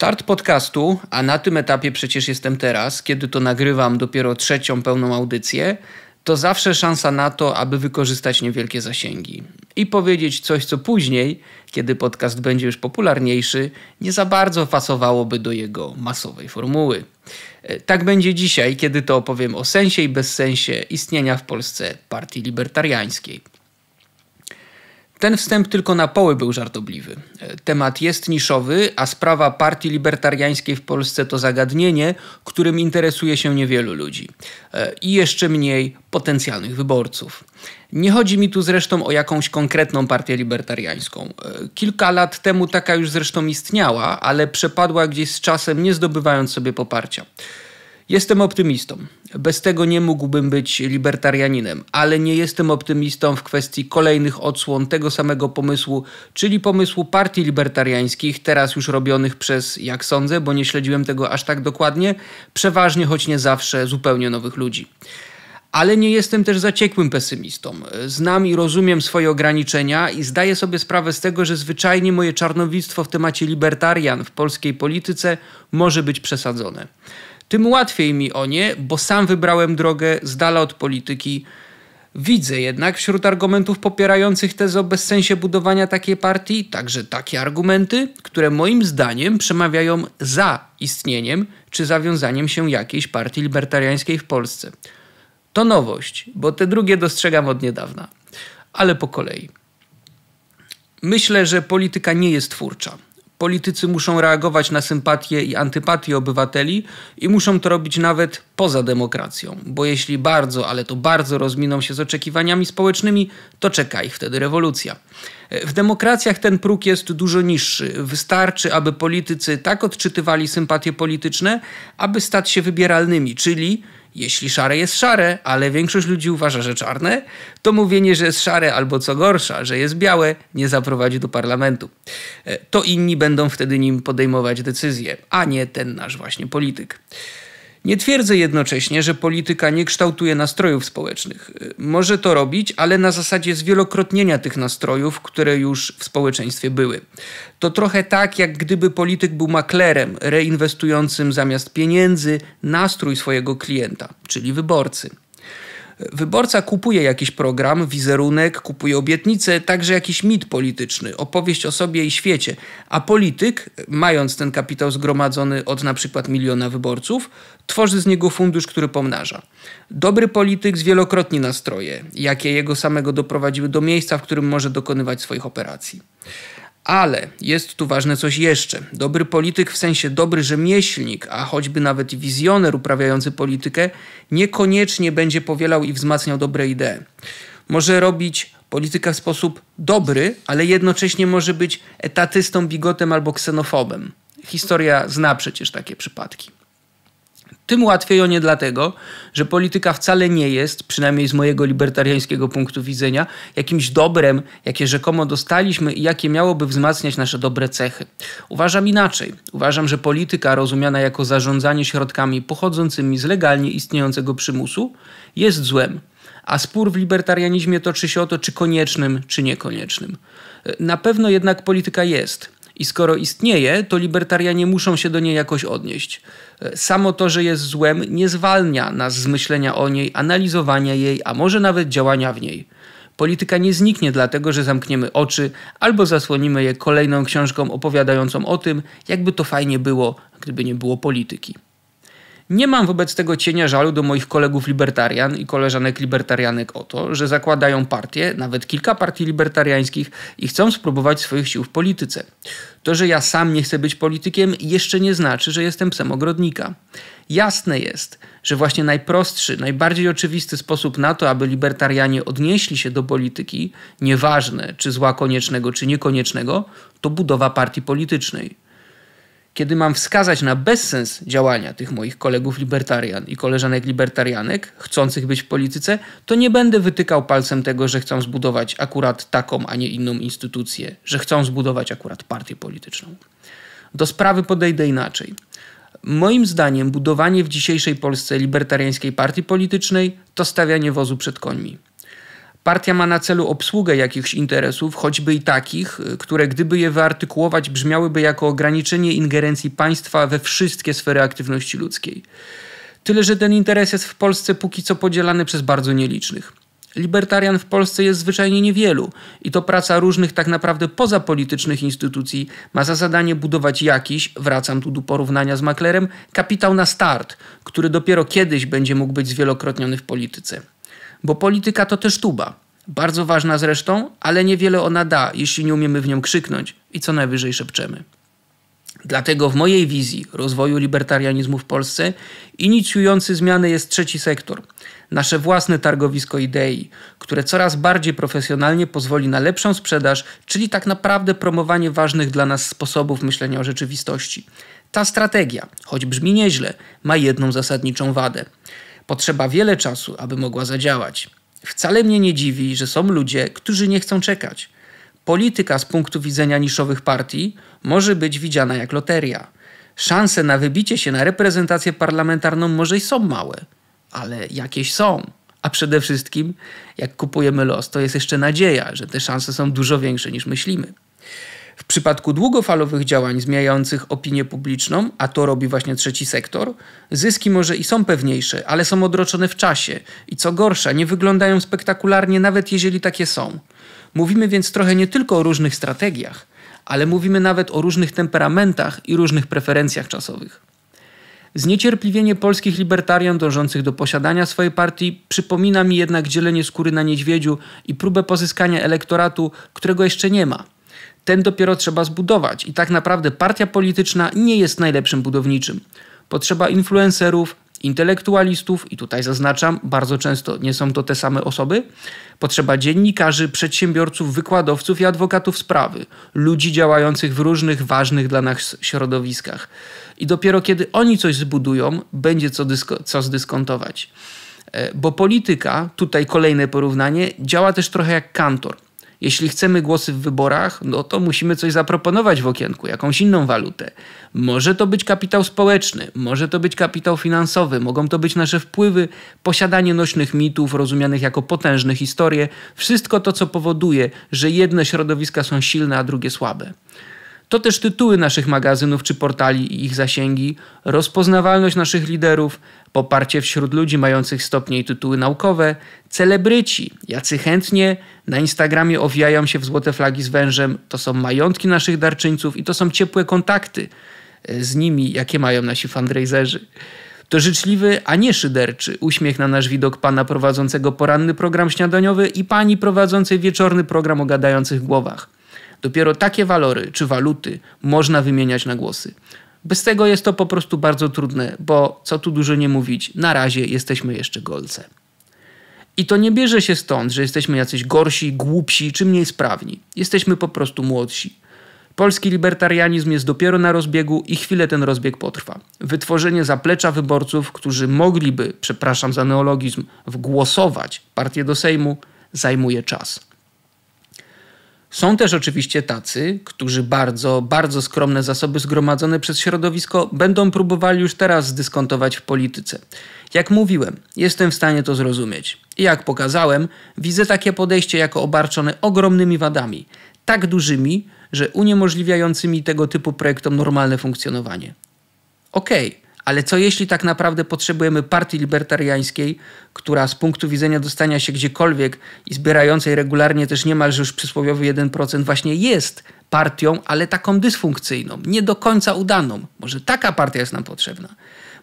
Start podcastu, a na tym etapie przecież jestem teraz, kiedy to nagrywam dopiero trzecią pełną audycję, to zawsze szansa na to, aby wykorzystać niewielkie zasięgi i powiedzieć coś, co później, kiedy podcast będzie już popularniejszy, nie za bardzo pasowałoby do jego masowej formuły. E, tak będzie dzisiaj, kiedy to opowiem o sensie i bezsensie istnienia w Polsce partii libertariańskiej. Ten wstęp tylko na poły był żartobliwy. E, temat jest niszowy, a sprawa partii libertariańskiej w Polsce to zagadnienie, którym interesuje się niewielu ludzi e, i jeszcze mniej potencjalnych wyborców. Nie chodzi mi tu zresztą o jakąś konkretną partię libertariańską. E, kilka lat temu taka już zresztą istniała, ale przepadła gdzieś z czasem, nie zdobywając sobie poparcia. Jestem optymistą. Bez tego nie mógłbym być libertarianinem, ale nie jestem optymistą w kwestii kolejnych odsłon tego samego pomysłu, czyli pomysłu partii libertariańskich, teraz już robionych przez, jak sądzę, bo nie śledziłem tego aż tak dokładnie, przeważnie, choć nie zawsze, zupełnie nowych ludzi. Ale nie jestem też zaciekłym pesymistą. Znam i rozumiem swoje ograniczenia i zdaję sobie sprawę z tego, że zwyczajnie moje czarnowictwo w temacie libertarian w polskiej polityce może być przesadzone tym łatwiej mi o nie, bo sam wybrałem drogę z dala od polityki. Widzę jednak wśród argumentów popierających tezę o bezsensie budowania takiej partii także takie argumenty, które moim zdaniem przemawiają za istnieniem czy zawiązaniem się jakiejś partii libertariańskiej w Polsce. To nowość, bo te drugie dostrzegam od niedawna. Ale po kolei. Myślę, że polityka nie jest twórcza politycy muszą reagować na sympatie i antypatie obywateli i muszą to robić nawet poza demokracją, bo jeśli bardzo, ale to bardzo rozminą się z oczekiwaniami społecznymi, to czeka ich wtedy rewolucja. W demokracjach ten próg jest dużo niższy. Wystarczy, aby politycy tak odczytywali sympatie polityczne, aby stać się wybieralnymi, czyli jeśli szare jest szare, ale większość ludzi uważa, że czarne, to mówienie, że jest szare albo co gorsza, że jest białe, nie zaprowadzi do parlamentu. E, to inni będą wtedy nim podejmować decyzje, a nie ten nasz właśnie polityk. Nie twierdzę jednocześnie, że polityka nie kształtuje nastrojów społecznych. Y, może to robić, ale na zasadzie zwielokrotnienia tych nastrojów, które już w społeczeństwie były. To trochę tak, jak gdyby polityk był maklerem, reinwestującym zamiast pieniędzy nastrój swojego klienta, czyli wyborcy. Wyborca kupuje jakiś program, wizerunek, kupuje obietnice, także jakiś mit polityczny, opowieść o sobie i świecie. A polityk, mając ten kapitał zgromadzony od na przykład miliona wyborców, tworzy z niego fundusz, który pomnaża. Dobry polityk zwielokrotni nastroje, jakie jego samego doprowadziły do miejsca, w którym może dokonywać swoich operacji. Ale jest tu ważne coś jeszcze. Dobry polityk, w sensie dobry rzemieślnik, a choćby nawet wizjoner uprawiający politykę, niekoniecznie będzie powielał i wzmacniał dobre idee. Może robić politykę w sposób dobry, ale jednocześnie może być etatystą, bigotem albo ksenofobem. Historia zna przecież takie przypadki. Tym łatwiej o nie dlatego, że polityka wcale nie jest, przynajmniej z mojego libertariańskiego punktu widzenia, jakimś dobrem, jakie rzekomo dostaliśmy i jakie miałoby wzmacniać nasze dobre cechy. Uważam inaczej. Uważam, że polityka rozumiana jako zarządzanie środkami pochodzącymi z legalnie istniejącego przymusu jest złem. A spór w libertarianizmie toczy się o to, czy koniecznym, czy niekoniecznym. Na pewno jednak polityka jest i skoro istnieje, to libertarianie muszą się do niej jakoś odnieść. E, samo to, że jest złem, nie zwalnia nas z myślenia o niej, analizowania jej, a może nawet działania w niej. Polityka nie zniknie dlatego, że zamkniemy oczy albo zasłonimy je kolejną książką opowiadającą o tym, jakby to fajnie było, gdyby nie było polityki. Nie mam wobec tego cienia żalu do moich kolegów libertarian i koleżanek libertarianek o to, że zakładają partie, nawet kilka partii libertariańskich i chcą spróbować swoich sił w polityce. To, że ja sam nie chcę być politykiem, jeszcze nie znaczy, że jestem psem ogrodnika. Jasne jest, że właśnie najprostszy, najbardziej oczywisty sposób na to, aby libertarianie odnieśli się do polityki, nieważne czy zła koniecznego, czy niekoniecznego, to budowa partii politycznej kiedy mam wskazać na bezsens działania tych moich kolegów libertarian i koleżanek libertarianek, chcących być w polityce, to nie będę wytykał palcem tego, że chcą zbudować akurat taką, a nie inną instytucję, że chcą zbudować akurat partię polityczną. Do sprawy podejdę inaczej. Moim zdaniem budowanie w dzisiejszej Polsce libertariańskiej partii politycznej to stawianie wozu przed końmi. Partia ma na celu obsługę jakichś interesów, choćby i takich, y, które gdyby je wyartykułować, brzmiałyby jako ograniczenie ingerencji państwa we wszystkie sfery aktywności ludzkiej. Tyle, że ten interes jest w Polsce póki co podzielany przez bardzo nielicznych. Libertarian w Polsce jest zwyczajnie niewielu i to praca różnych tak naprawdę pozapolitycznych instytucji ma za zadanie budować jakiś, wracam tu do porównania z maklerem, kapitał na start, który dopiero kiedyś będzie mógł być zwielokrotniony w polityce bo polityka to też tuba. Bardzo ważna zresztą, ale niewiele ona da, jeśli nie umiemy w nią krzyknąć i co najwyżej szepczemy. Dlatego w mojej wizji rozwoju libertarianizmu w Polsce inicjujący zmiany jest trzeci sektor nasze własne targowisko idei, które coraz bardziej profesjonalnie pozwoli na lepszą sprzedaż, czyli tak naprawdę promowanie ważnych dla nas sposobów myślenia o rzeczywistości. Ta strategia, choć brzmi nieźle, ma jedną zasadniczą wadę. Potrzeba wiele czasu, aby mogła zadziałać. Wcale mnie nie dziwi, że są ludzie, którzy nie chcą czekać. Polityka z punktu widzenia niszowych partii może być widziana jak loteria. Szanse na wybicie się na reprezentację parlamentarną może i są małe, ale jakieś są. A przede wszystkim, jak kupujemy los, to jest jeszcze nadzieja, że te szanse są dużo większe niż myślimy. W przypadku długofalowych działań zmieniających opinię publiczną, a to robi właśnie trzeci sektor, zyski może i są pewniejsze, ale są odroczone w czasie i co gorsza, nie wyglądają spektakularnie, nawet jeżeli takie są. Mówimy więc trochę nie tylko o różnych strategiach, ale mówimy nawet o różnych temperamentach i różnych preferencjach czasowych. Zniecierpliwienie polskich libertarian dążących do posiadania swojej partii przypomina mi jednak dzielenie skóry na niedźwiedziu i próbę pozyskania elektoratu, którego jeszcze nie ma – ten dopiero trzeba zbudować i tak naprawdę partia polityczna nie jest najlepszym budowniczym. Potrzeba influencerów, intelektualistów, i tutaj zaznaczam, bardzo często nie są to te same osoby, potrzeba dziennikarzy, przedsiębiorców, wykładowców i adwokatów sprawy, ludzi działających w różnych ważnych dla nas środowiskach. I dopiero kiedy oni coś zbudują, będzie co, dysko- co zdyskontować. E, bo polityka, tutaj kolejne porównanie, działa też trochę jak kantor – jeśli chcemy głosy w wyborach, no to musimy coś zaproponować w okienku, jakąś inną walutę. Może to być kapitał społeczny, może to być kapitał finansowy, mogą to być nasze wpływy, posiadanie nośnych mitów, rozumianych jako potężne historie, wszystko to, co powoduje, że jedne środowiska są silne, a drugie słabe. To też tytuły naszych magazynów czy portali i ich zasięgi, rozpoznawalność naszych liderów, poparcie wśród ludzi mających stopnie i tytuły naukowe, celebryci, jacy chętnie na Instagramie owijają się w złote flagi z wężem, to są majątki naszych darczyńców i to są ciepłe kontakty e, z nimi, jakie mają nasi fundraiserzy. To życzliwy, a nie szyderczy uśmiech na nasz widok pana prowadzącego poranny program śniadaniowy i pani prowadzącej wieczorny program o gadających głowach. Dopiero takie walory czy waluty można wymieniać na głosy. Bez tego jest to po prostu bardzo trudne, bo co tu dużo nie mówić, na razie jesteśmy jeszcze golce. I to nie bierze się stąd, że jesteśmy jacyś gorsi, głupsi czy mniej sprawni. Jesteśmy po prostu młodsi. Polski libertarianizm jest dopiero na rozbiegu i chwilę ten rozbieg potrwa. Wytworzenie zaplecza wyborców, którzy mogliby, przepraszam za neologizm, wgłosować partię do Sejmu, zajmuje czas. Są też oczywiście tacy, którzy bardzo, bardzo skromne zasoby zgromadzone przez środowisko będą próbowali już teraz zdyskontować w polityce. Jak mówiłem, jestem w stanie to zrozumieć. I jak pokazałem, widzę takie podejście jako obarczone ogromnymi wadami, tak dużymi, że uniemożliwiającymi tego typu projektom normalne funkcjonowanie. Okej, okay, ale co jeśli tak naprawdę potrzebujemy partii libertariańskiej, która z punktu widzenia dostania się gdziekolwiek i zbierającej regularnie też niemalże już przysłowiowy 1% właśnie jest partią, ale taką dysfunkcyjną, nie do końca udaną. Może taka partia jest nam potrzebna.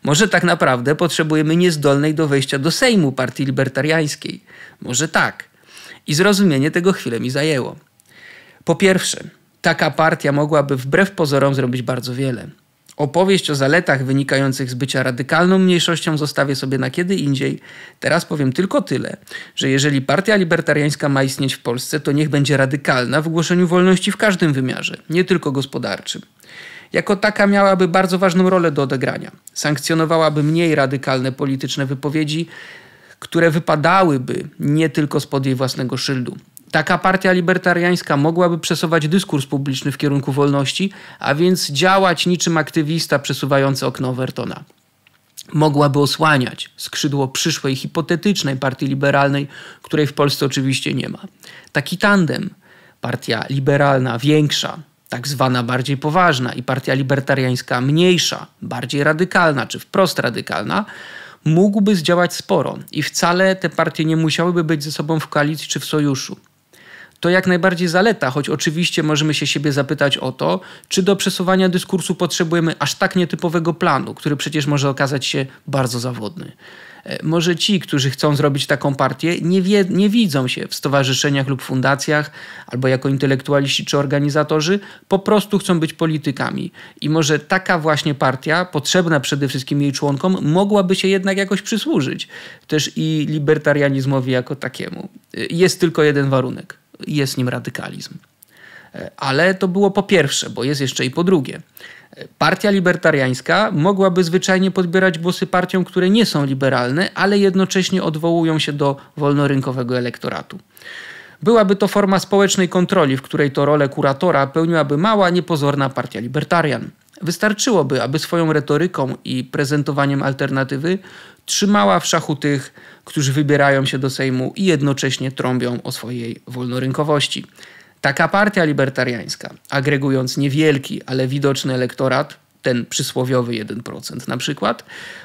Może tak naprawdę potrzebujemy niezdolnej do wejścia do Sejmu partii libertariańskiej. Może tak. I zrozumienie tego chwilę mi zajęło. Po pierwsze, taka partia mogłaby wbrew pozorom zrobić bardzo wiele. Opowieść o zaletach wynikających z bycia radykalną mniejszością zostawię sobie na kiedy indziej. Teraz powiem tylko tyle, że jeżeli partia libertariańska ma istnieć w Polsce, to niech będzie radykalna w głoszeniu wolności w każdym wymiarze, nie tylko gospodarczym. Jako taka miałaby bardzo ważną rolę do odegrania. Sankcjonowałaby mniej radykalne polityczne wypowiedzi, które wypadałyby nie tylko spod jej własnego szyldu. Taka partia libertariańska mogłaby przesuwać dyskurs publiczny w kierunku wolności, a więc działać niczym aktywista przesuwający okno Overtona. Mogłaby osłaniać skrzydło przyszłej hipotetycznej partii liberalnej, której w Polsce oczywiście nie ma. Taki tandem partia liberalna większa, tak zwana bardziej poważna, i partia libertariańska mniejsza, bardziej radykalna czy wprost radykalna, mógłby zdziałać sporo i wcale te partie nie musiałyby być ze sobą w koalicji czy w sojuszu. To jak najbardziej zaleta, choć oczywiście możemy się siebie zapytać o to, czy do przesuwania dyskursu potrzebujemy aż tak nietypowego planu, który przecież może okazać się bardzo zawodny. E, może ci, którzy chcą zrobić taką partię, nie, wie, nie, widzą się w stowarzyszeniach lub fundacjach, albo jako intelektualiści czy organizatorzy, po prostu chcą być politykami. I może taka właśnie partia, potrzebna przede wszystkim jej członkom, mogłaby się jednak jakoś przysłużyć też i libertarianizmowi jako takiemu. E, jest tylko jeden warunek jest nim radykalizm. E, ale to było po pierwsze, bo jest jeszcze i po drugie. E, partia libertariańska mogłaby zwyczajnie podbierać głosy partiom, które nie są liberalne, ale jednocześnie odwołują się do wolnorynkowego elektoratu. Byłaby to forma społecznej kontroli, w której to rolę kuratora pełniłaby mała, niepozorna partia libertarian. Wystarczyłoby, aby swoją retoryką i prezentowaniem alternatywy trzymała w szachu tych, którzy wybierają się do Sejmu i jednocześnie trąbią o swojej wolnorynkowości. Taka partia libertariańska, agregując niewielki, ale widoczny elektorat, ten przysłowiowy 1% na przykład,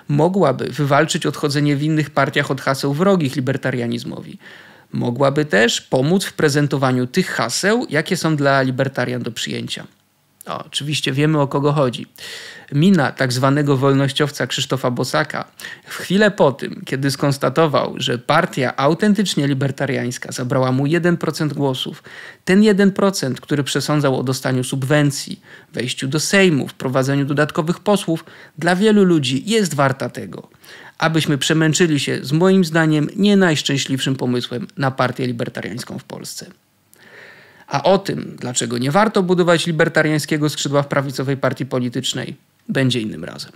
mogłaby wywalczyć odchodzenie w innych partiach od haseł wrogich libertarianizmowi. Mogłaby też pomóc w prezentowaniu tych haseł, jakie są dla libertarian do przyjęcia. O, oczywiście wiemy o kogo chodzi. Mina tak zwanego wolnościowca Krzysztofa Bosaka w chwilę po tym, kiedy skonstatował, że partia autentycznie libertariańska zabrała mu 1% głosów, ten 1%, który przesądzał o dostaniu subwencji, wejściu do Sejmu, wprowadzeniu dodatkowych posłów, dla wielu ludzi jest warta tego, abyśmy przemęczyli się z moim zdaniem nie najszczęśliwszym pomysłem na partię libertariańską w Polsce. A o tym, dlaczego nie warto budować libertariańskiego skrzydła w prawicowej partii politycznej, będzie innym razem.